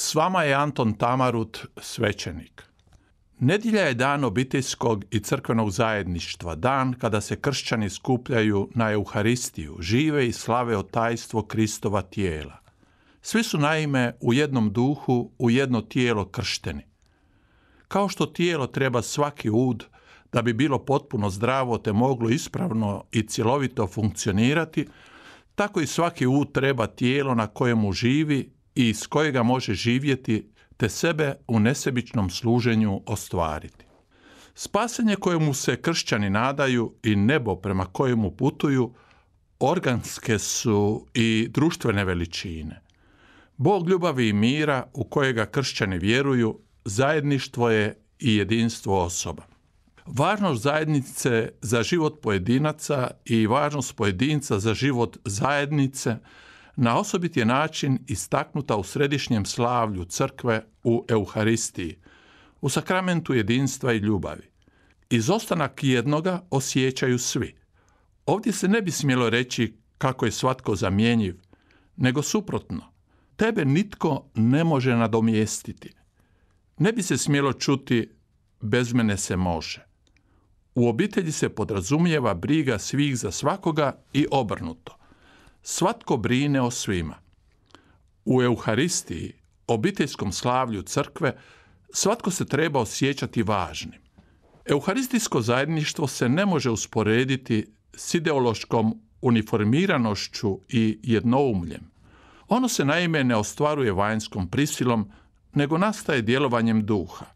S vama je Anton Tamarut, svećenik. Nedjelja je dan obiteljskog i crkvenog zajedništva, dan kada se kršćani skupljaju na Euharistiju, žive i slave tajstvo Kristova tijela. Svi su naime u jednom duhu, u jedno tijelo kršteni. Kao što tijelo treba svaki ud da bi bilo potpuno zdravo te moglo ispravno i cjelovito funkcionirati, tako i svaki ud treba tijelo na kojemu živi i iz kojega može živjeti te sebe u nesebičnom služenju ostvariti. Spasenje kojemu se kršćani nadaju i nebo prema kojemu putuju organske su i društvene veličine. Bog ljubavi i mira u kojega kršćani vjeruju zajedništvo je i jedinstvo osoba. Važnost zajednice za život pojedinaca i važnost pojedinca za život zajednice – na osobit je način istaknuta u središnjem slavlju crkve u Euharistiji, u sakramentu jedinstva i ljubavi. Izostanak jednoga osjećaju svi. Ovdje se ne bi smjelo reći kako je svatko zamjenjiv, nego suprotno. Tebe nitko ne može nadomjestiti. Ne bi se smjelo čuti bez mene se može. U obitelji se podrazumijeva briga svih za svakoga i obrnuto svatko brine o svima. U Euharistiji, obiteljskom slavlju crkve, svatko se treba osjećati važnim. Euharistijsko zajedništvo se ne može usporediti s ideološkom uniformiranošću i jednoumljem. Ono se naime ne ostvaruje vanjskom prisilom, nego nastaje djelovanjem duha.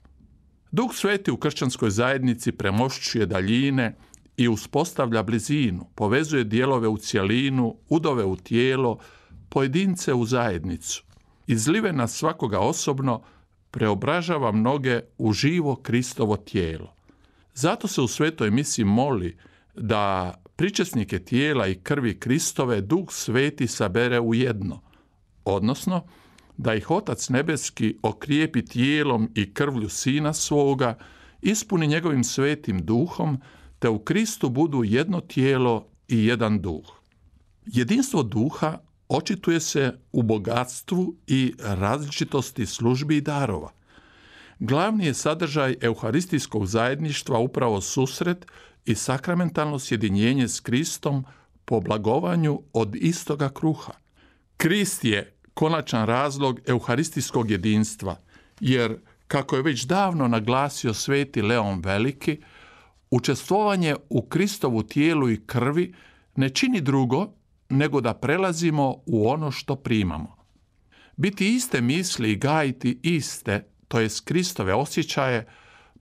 Duh sveti u kršćanskoj zajednici premošćuje daljine, i uspostavlja blizinu, povezuje dijelove u cjelinu, udove u tijelo, pojedince u zajednicu. Izlive na svakoga osobno preobražava mnoge u živo Kristovo tijelo. Zato se u svetoj misi moli da pričesnike tijela i krvi Kristove duh sveti sabere u jedno, odnosno da ih Otac Nebeski okrijepi tijelom i krvlju Sina svoga, ispuni njegovim svetim duhom, te u Kristu budu jedno tijelo i jedan duh. Jedinstvo duha očituje se u bogatstvu i različitosti službi i darova. Glavni je sadržaj euharistijskog zajedništva upravo susret i sakramentalno sjedinjenje s Kristom po blagovanju od istoga kruha. Krist je konačan razlog euharistijskog jedinstva, jer, kako je već davno naglasio sveti Leon Veliki, Učestvovanje u Kristovu tijelu i krvi ne čini drugo nego da prelazimo u ono što primamo. Biti iste misli i gajiti iste, to jest Kristove osjećaje,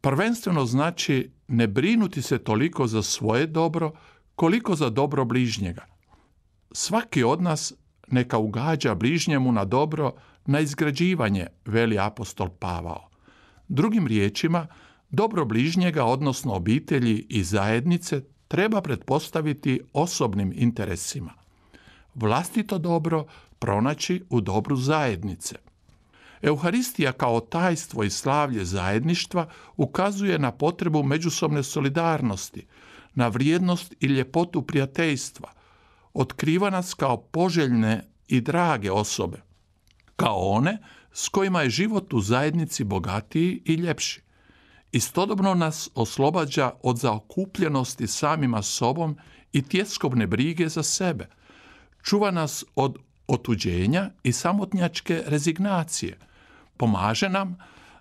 prvenstveno znači ne brinuti se toliko za svoje dobro, koliko za dobro bližnjega. Svaki od nas neka ugađa bližnjemu na dobro, na izgrađivanje, veli apostol Pavao. Drugim riječima, dobro bližnjega, odnosno obitelji i zajednice, treba pretpostaviti osobnim interesima. Vlastito dobro pronaći u dobru zajednice. Euharistija kao tajstvo i slavlje zajedništva ukazuje na potrebu međusobne solidarnosti, na vrijednost i ljepotu prijateljstva, otkriva nas kao poželjne i drage osobe, kao one s kojima je život u zajednici bogatiji i ljepši istodobno nas oslobađa od zaokupljenosti samima sobom i tjeskobne brige za sebe. Čuva nas od otuđenja i samotnjačke rezignacije. Pomaže nam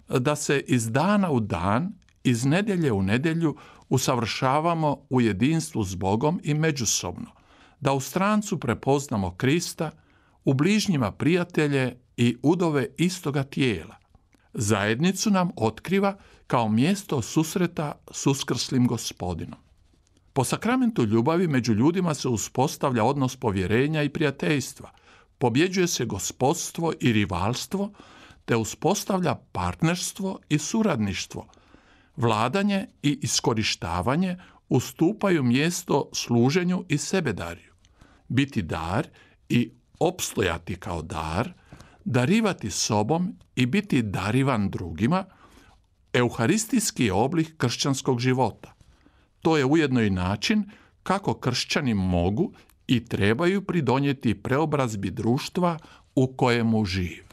e, da se iz dana u dan, iz nedjelje u nedjelju usavršavamo u jedinstvu s Bogom i međusobno, da u strancu prepoznamo Krista, u bližnjima prijatelje i udove istoga tijela, zajednicu nam otkriva kao mjesto susreta s uskrslim gospodinom. Po sakramentu ljubavi među ljudima se uspostavlja odnos povjerenja i prijateljstva, pobjeđuje se gospodstvo i rivalstvo, te uspostavlja partnerstvo i suradništvo. Vladanje i iskorištavanje ustupaju mjesto služenju i sebedarju. Biti dar i opstojati kao dar darivati sobom i biti darivan drugima, euharistijski je oblik kršćanskog života. To je ujedno i način kako kršćani mogu i trebaju pridonijeti preobrazbi društva u kojemu žive.